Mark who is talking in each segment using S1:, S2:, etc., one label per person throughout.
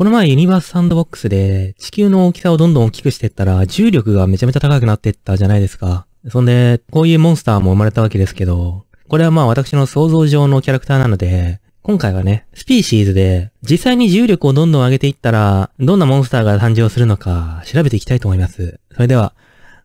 S1: この前ユニバースサンドボックスで地球の大きさをどんどん大きくしてったら重力がめちゃめちゃ高くなってったじゃないですか。そんで、こういうモンスターも生まれたわけですけど、これはまあ私の想像上のキャラクターなので、今回はね、スピーシーズで実際に重力をどんどん上げていったら、どんなモンスターが誕生するのか調べていきたいと思います。それでは、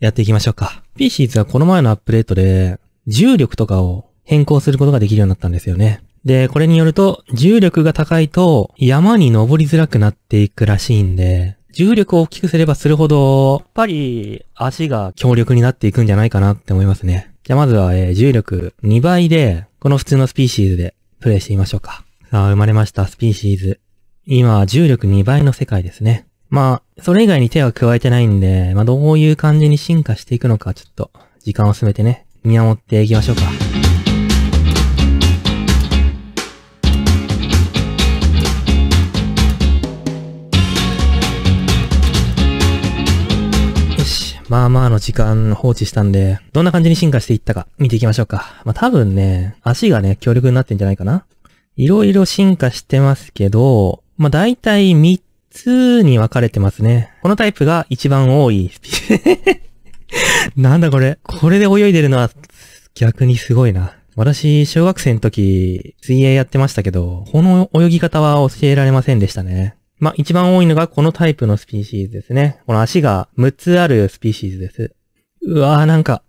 S1: やっていきましょうか。スピーシーズはこの前のアップデートで、重力とかを変更することができるようになったんですよね。で、これによると、重力が高いと山に登りづらくなっていくらしいんで、重力を大きくすればするほど、やっぱり足が強力になっていくんじゃないかなって思いますね。じゃあまずは、えー、重力2倍で、この普通のスピーシーズでプレイしてみましょうか。さあ、生まれました、スピーシーズ。今、重力2倍の世界ですね。まあ、それ以外に手は加えてないんで、まあどういう感じに進化していくのか、ちょっと、時間を進めてね、見守っていきましょうか。まあまあの時間放置したんで、どんな感じに進化していったか見ていきましょうか。まあ多分ね、足がね、強力になってんじゃないかな。いろいろ進化してますけど、まあ大体3つに分かれてますね。このタイプが一番多い。なんだこれ。これで泳いでるのは逆にすごいな。私、小学生の時、水泳やってましたけど、この泳ぎ方は教えられませんでしたね。まあ、一番多いのがこのタイプのスピーシーズですね。この足が6つあるスピーシーズです。うわーなんか、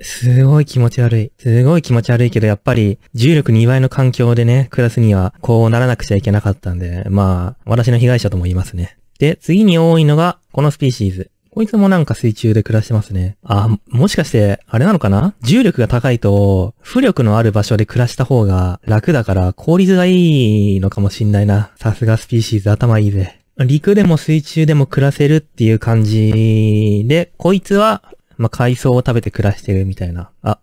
S1: すごい気持ち悪い。すごい気持ち悪いけど、やっぱり、重力2倍の環境でね、暮らすには、こうならなくちゃいけなかったんで、まあ、私の被害者とも言いますね。で、次に多いのが、このスピーシーズ。こいつもなんか水中で暮らしてますね。あ、もしかして、あれなのかな重力が高いと、浮力のある場所で暮らした方が楽だから効率がいいのかもしんないな。さすがスピーシーズ頭いいぜ。陸でも水中でも暮らせるっていう感じで、こいつは、まあ、海藻を食べて暮らしてるみたいな。あ、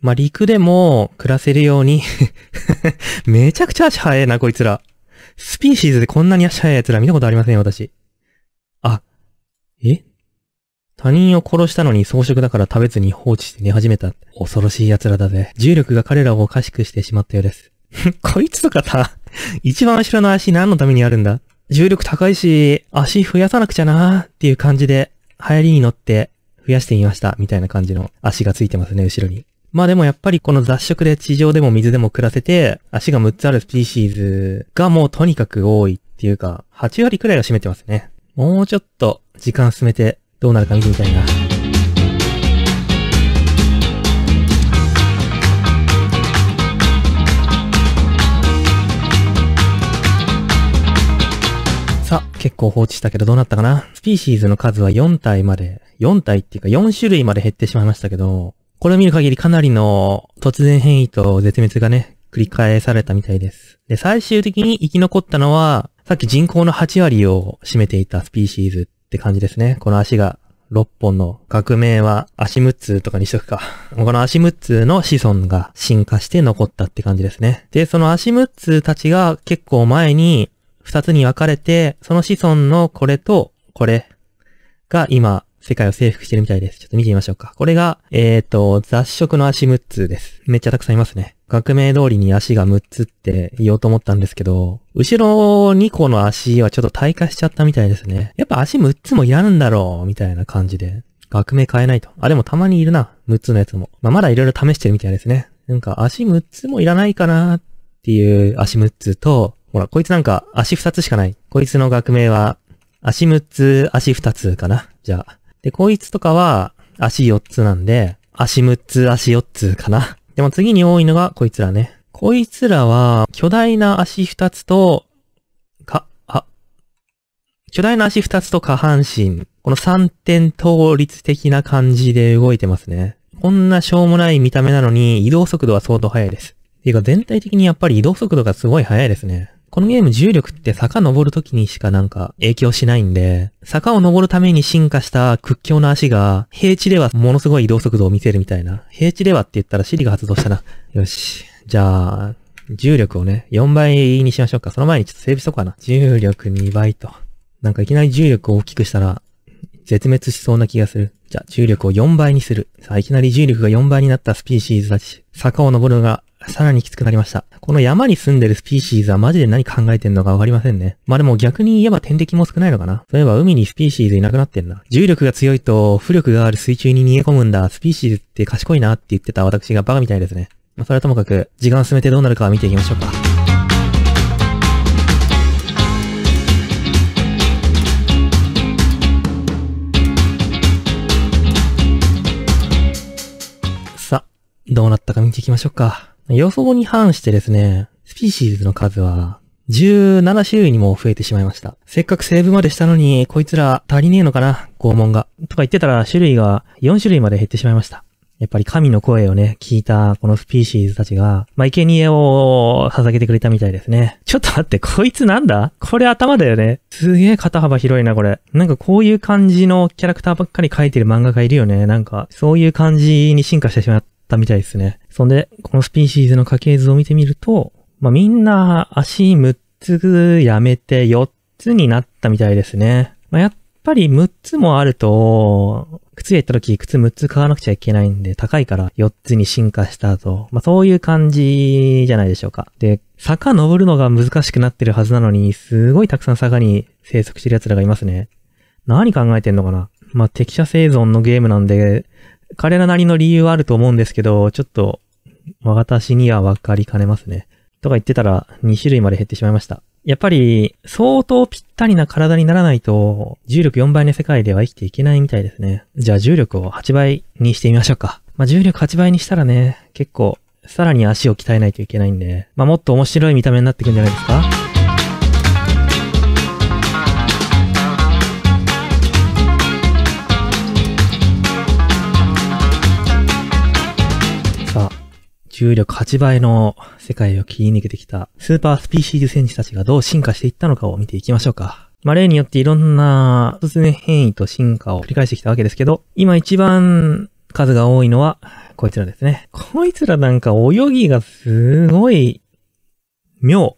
S1: まあ、陸でも暮らせるように めちゃくちゃ足早いな、こいつら。スピーシーズでこんなに足早い奴ら見たことありませんよ、私。え他人を殺したのに装飾だから食べずに放置して寝始めた。恐ろしい奴らだぜ。重力が彼らをおかしくしてしまったようです。こいつとかさ、一番後ろの足何のためにあるんだ重力高いし、足増やさなくちゃなーっていう感じで、流行りに乗って増やしてみました、みたいな感じの足がついてますね、後ろに。まあでもやっぱりこの雑食で地上でも水でも暮らせて、足が6つあるスピーシーズがもうとにかく多いっていうか、8割くらいは占めてますね。もうちょっと時間進めてどうなるか見てみたいな。さあ、結構放置したけどどうなったかなスピーシーズの数は4体まで、4体っていうか4種類まで減ってしまいましたけど、これを見る限りかなりの突然変異と絶滅がね、繰り返されたみたいです。で、最終的に生き残ったのは、さっき人口の8割を占めていたスピーシーズって感じですね。この足が6本の学名はアシムッツとかにしとくか。このアシムッツの子孫が進化して残ったって感じですね。で、そのアシムッツたちが結構前に2つに分かれて、その子孫のこれとこれが今世界を征服してるみたいです。ちょっと見てみましょうか。これが、えっ、ー、と、雑食の足6つです。めっちゃたくさんいますね。学名通りに足が6つって言おうと思ったんですけど、後ろ2個の足はちょっと退化しちゃったみたいですね。やっぱ足6つもいらんだろう、みたいな感じで。学名変えないと。あ、でもたまにいるな。6つのやつも。まあ、まだいろいろ試してるみたいですね。なんか足6つもいらないかなっていう足6つと、ほら、こいつなんか足2つしかない。こいつの学名は、足6つ、足2つかな。じゃあ、で、こいつとかは足4つなんで、足6つ、足4つかな。でも次に多いのがこいつらね。こいつらは、巨大な足2つと、か、あ、巨大な足2つと下半身。この3点倒立的な感じで動いてますね。こんなしょうもない見た目なのに移動速度は相当速いです。ていうか全体的にやっぱり移動速度がすごい速いですね。このゲーム重力って坂登る時にしかなんか影響しないんで、坂を登るために進化した屈強な足が、平地ではものすごい移動速度を見せるみたいな。平地ではって言ったらシリが発動したな。よし。じゃあ、重力をね、4倍にしましょうか。その前にちょっと整備しとこうかな。重力2倍と。なんかいきなり重力を大きくしたら、絶滅しそうな気がする。じゃあ、重力を4倍にする。さあ、いきなり重力が4倍になったスピーシーズたち。坂を登るのがさらにきつくなりました。この山に住んでるスピーシーズはマジで何考えてんのかわかりませんね。まあでも逆に言えば天敵も少ないのかな。そういえば海にスピーシーズいなくなってんな。重力が強いと浮力がある水中に逃げ込むんだ。スピーシーズって賢いなって言ってた私がバカみたいですね。まあそれはともかく、時間進めてどうなるか見ていきましょうか。どうなったか見ていきましょうか。予想に反してですね、スピーシーズの数は17種類にも増えてしまいました。せっかくセーブまでしたのに、こいつら足りねえのかな拷問が。とか言ってたら種類が4種類まで減ってしまいました。やっぱり神の声をね、聞いたこのスピーシーズたちが、まあ、生贄を捧げてくれたみたいですね。ちょっと待って、こいつなんだこれ頭だよね。すげえ肩幅広いな、これ。なんかこういう感じのキャラクターばっかり描いてる漫画家いるよね。なんか、そういう感じに進化してしまったみたいですね。そんで、このスピーシーズの家系図を見てみると、まあ、みんな足6つやめて4つになったみたいですね。まあ、やっぱり6つもあると、靴屋行った時靴6つ買わなくちゃいけないんで高いから4つに進化したと。まあ、そういう感じじゃないでしょうか。で、坂登るのが難しくなってるはずなのに、すごいたくさん坂に生息してる奴らがいますね。何考えてんのかなまあ、適者生存のゲームなんで、彼らなりの理由はあると思うんですけど、ちょっと私には分かりかねますね。とか言ってたら2種類まで減ってしまいました。やっぱり相当ぴったりな体にならないと重力4倍の世界では生きていけないみたいですね。じゃあ重力を8倍にしてみましょうか。まあ、重力8倍にしたらね、結構さらに足を鍛えないといけないんで、まあ、もっと面白い見た目になってくんじゃないですか重力8倍の世界を切り抜けてきたスーパースピーシーズ戦士たちがどう進化していったのかを見ていきましょうか。まあ、例によっていろんな突然変異と進化を繰り返してきたわけですけど、今一番数が多いのは、こいつらですね。こいつらなんか泳ぎがすごい、妙。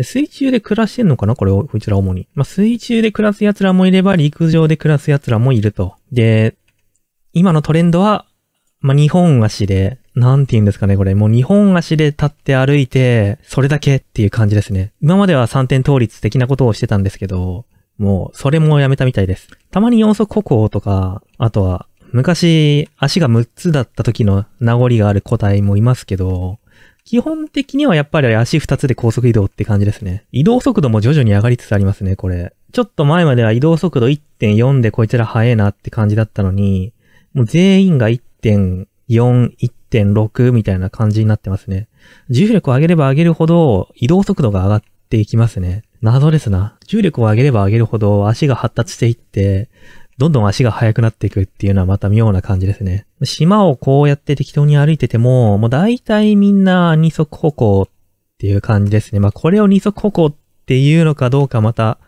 S1: 水中で暮らしてんのかなこれ、を、こいつら主に。まあ、水中で暮らす奴らもいれば、陸上で暮らす奴らもいると。で、今のトレンドは、まあ、日本足で、なんて言うんですかね、これ。もう2本足で立って歩いて、それだけっていう感じですね。今までは3点倒立的なことをしてたんですけど、もう、それもやめたみたいです。たまに4足歩行とか、あとは、昔、足が6つだった時の名残がある個体もいますけど、基本的にはやっぱり足2つで高速移動って感じですね。移動速度も徐々に上がりつつありますね、これ。ちょっと前までは移動速度1.4でこいつら速えなって感じだったのに、もう全員が1.4、1.6みたいな感じになってますね。重力を上げれば上げるほど移動速度が上がっていきますね。謎ですな。重力を上げれば上げるほど足が発達していって、どんどん足が速くなっていくっていうのはまた妙な感じですね。島をこうやって適当に歩いてても、もう大体みんな二足歩行っていう感じですね。まあこれを二足歩行っていうのかどうかまた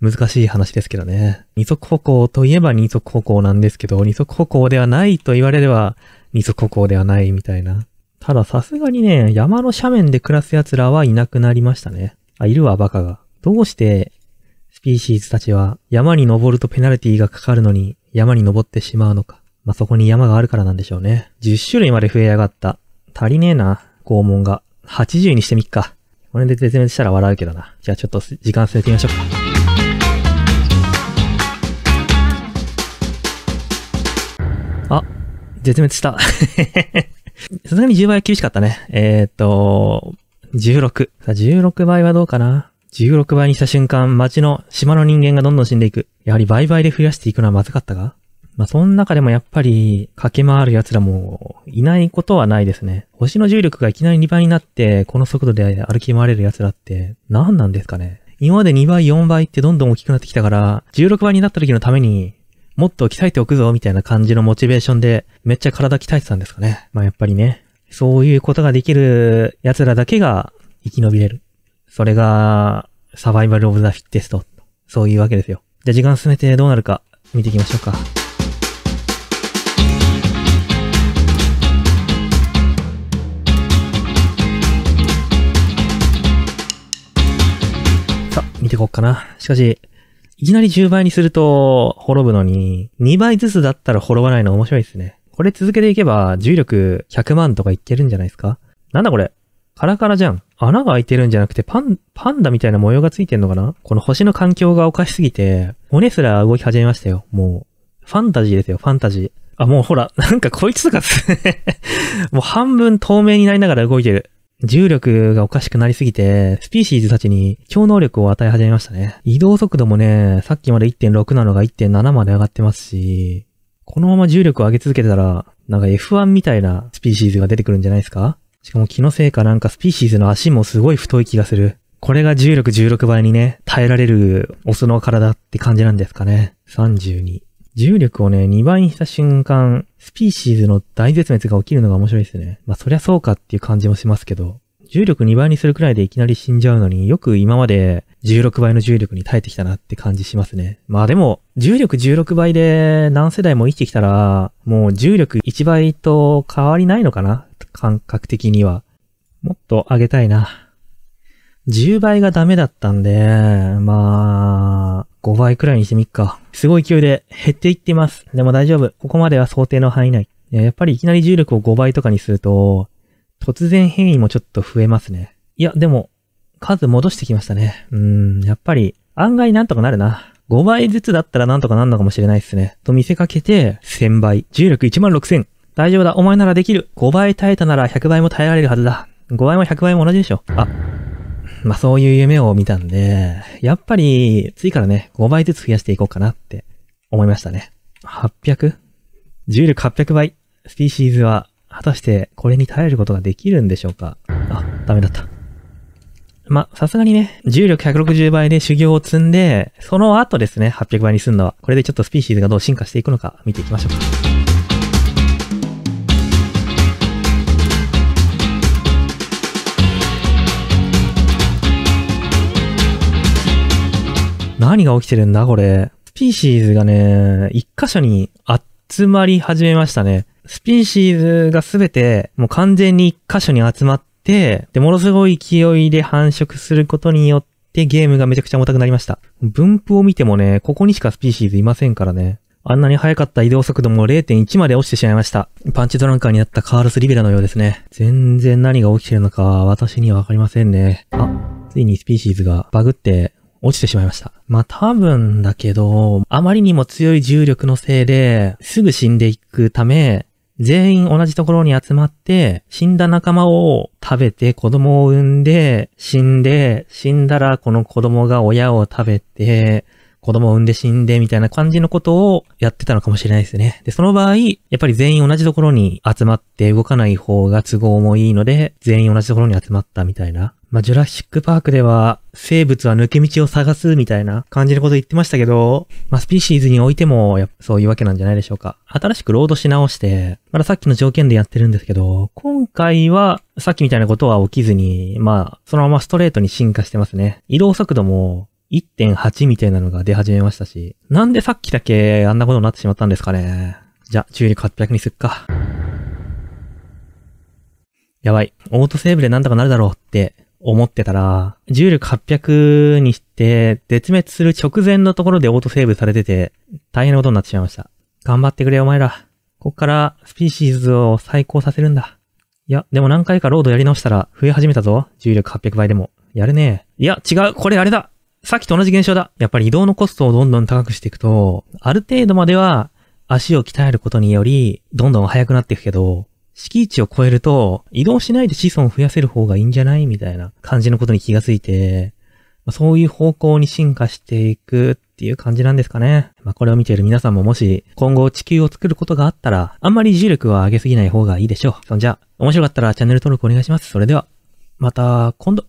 S1: 難しい話ですけどね。二足歩行といえば二足歩行なんですけど、二足歩行ではないと言われれば水戸孤ではないみたいな。たださすがにね、山の斜面で暮らす奴らはいなくなりましたね。あ、いるわ、バカが。どうして、スピーシーズたちは山に登るとペナルティがかかるのに山に登ってしまうのか。まあ、そこに山があるからなんでしょうね。10種類まで増えやがった。足りねえな、拷問が。80にしてみっか。これで絶滅したら笑うけどな。じゃあちょっと時間進めてみましょうか。絶滅した。さすがに10倍は厳しかったね。えー、っと、16。さあ、16倍はどうかな ?16 倍にした瞬間、町の、島の人間がどんどん死んでいく。やはり倍々で増やしていくのはまずかったがまあ、その中でもやっぱり、駆け回る奴らも、いないことはないですね。星の重力がいきなり2倍になって、この速度で歩き回れる奴らって、何なんですかね。今まで2倍、4倍ってどんどん大きくなってきたから、16倍になった時のために、もっと鍛えておくぞ、みたいな感じのモチベーションで、めっちゃ体鍛えてたんですかね。まあやっぱりね、そういうことができる奴らだけが生き延びれる。それが、サバイバルオブザフィッテスト。そういうわけですよ。じゃあ時間進めてどうなるか見ていきましょうか。さあ、見てこっかな。しかし、いきなり10倍にすると滅ぶのに、2倍ずつだったら滅ばないの面白いですね。これ続けていけば、重力100万とかいってるんじゃないですかなんだこれカラカラじゃん。穴が開いてるんじゃなくて、パン、パンダみたいな模様がついてんのかなこの星の環境がおかしすぎて、骨すら動き始めましたよ。もう、ファンタジーですよ、ファンタジー。あ、もうほら、なんかこいつとか もう半分透明になりながら動いてる。重力がおかしくなりすぎて、スピーシーズたちに超能力を与え始めましたね。移動速度もね、さっきまで1.6なのが1.7まで上がってますし、このまま重力を上げ続けてたら、なんか F1 みたいなスピーシーズが出てくるんじゃないですかしかも気のせいかなんかスピーシーズの足もすごい太い気がする。これが重力16倍にね、耐えられるオスの体って感じなんですかね。32。重力をね、2倍にした瞬間、スピーシーズの大絶滅が起きるのが面白いですね。まあそりゃそうかっていう感じもしますけど、重力2倍にするくらいでいきなり死んじゃうのによく今まで16倍の重力に耐えてきたなって感じしますね。まあでも、重力16倍で何世代も生きてきたら、もう重力1倍と変わりないのかな感覚的には。もっと上げたいな。10倍がダメだったんで、まあ、5倍くらいにしてみっか。すごい勢いで減っていってます。でも大丈夫。ここまでは想定の範囲内。やっぱりいきなり重力を5倍とかにすると、突然変異もちょっと増えますね。いや、でも、数戻してきましたね。うん、やっぱり、案外なんとかなるな。5倍ずつだったらなんとかなんのかもしれないですね。と見せかけて、1000倍。重力16000。大丈夫だ。お前ならできる。5倍耐えたなら100倍も耐えられるはずだ。5倍も100倍も同じでしょ。あ、まあそういう夢を見たんで、やっぱり次からね、5倍ずつ増やしていこうかなって思いましたね。800? 重力800倍。スピーシーズは果たしてこれに耐えることができるんでしょうかあ、ダメだった。ま、さすがにね、重力160倍で修行を積んで、その後ですね、800倍にすんのは、これでちょっとスピーシーズがどう進化していくのか見ていきましょうか。何が起きてるんだこれ。スピーシーズがね、一箇所に集まり始めましたね。スピーシーズがすべて、もう完全に一箇所に集まって、で、ものすごい勢いで繁殖することによって、ゲームがめちゃくちゃ重たくなりました。分布を見てもね、ここにしかスピーシーズいませんからね。あんなに速かった移動速度も0.1まで落ちてしまいました。パンチドランカーになったカールス・リベラのようですね。全然何が起きてるのか私にはわかりませんね。あ、ついにスピーシーズがバグって落ちてしまいました。まあ多分だけど、あまりにも強い重力のせいで、すぐ死んでいくため、全員同じところに集まって、死んだ仲間を食べて子供を産んで、死んで、死んだらこの子供が親を食べて、子供を産んで死んでみたいな感じのことをやってたのかもしれないですね。で、その場合、やっぱり全員同じところに集まって動かない方が都合もいいので、全員同じところに集まったみたいなまあ、ジュラシックパークでは、生物は抜け道を探すみたいな感じのこと言ってましたけど、まあ、スピーシーズにおいても、そういうわけなんじゃないでしょうか。新しくロードし直して、まださっきの条件でやってるんですけど、今回は、さっきみたいなことは起きずに、まあ、そのままストレートに進化してますね。移動速度も、1.8みたいなのが出始めましたし、なんでさっきだけあんなことになってしまったんですかね。じゃあ、意力800にすっか。やばい。オートセーブでなんとかなるだろうって思ってたら、重力800にして、絶滅する直前のところでオートセーブされてて、大変なことになってしまいました。頑張ってくれ、お前ら。こっからスピーシーズを再興させるんだ。いや、でも何回かロードやり直したら増え始めたぞ。重力800倍でも。やるねいや、違う。これあれだ。さっきと同じ現象だ。やっぱり移動のコストをどんどん高くしていくと、ある程度までは足を鍛えることにより、どんどん速くなっていくけど、敷地を超えると、移動しないで子孫を増やせる方がいいんじゃないみたいな感じのことに気がついて、まそういう方向に進化していくっていう感じなんですかね。まあ、これを見ている皆さんももし、今後地球を作ることがあったら、あんまり重力は上げすぎない方がいいでしょう。そんじゃ、面白かったらチャンネル登録お願いします。それでは、また今度。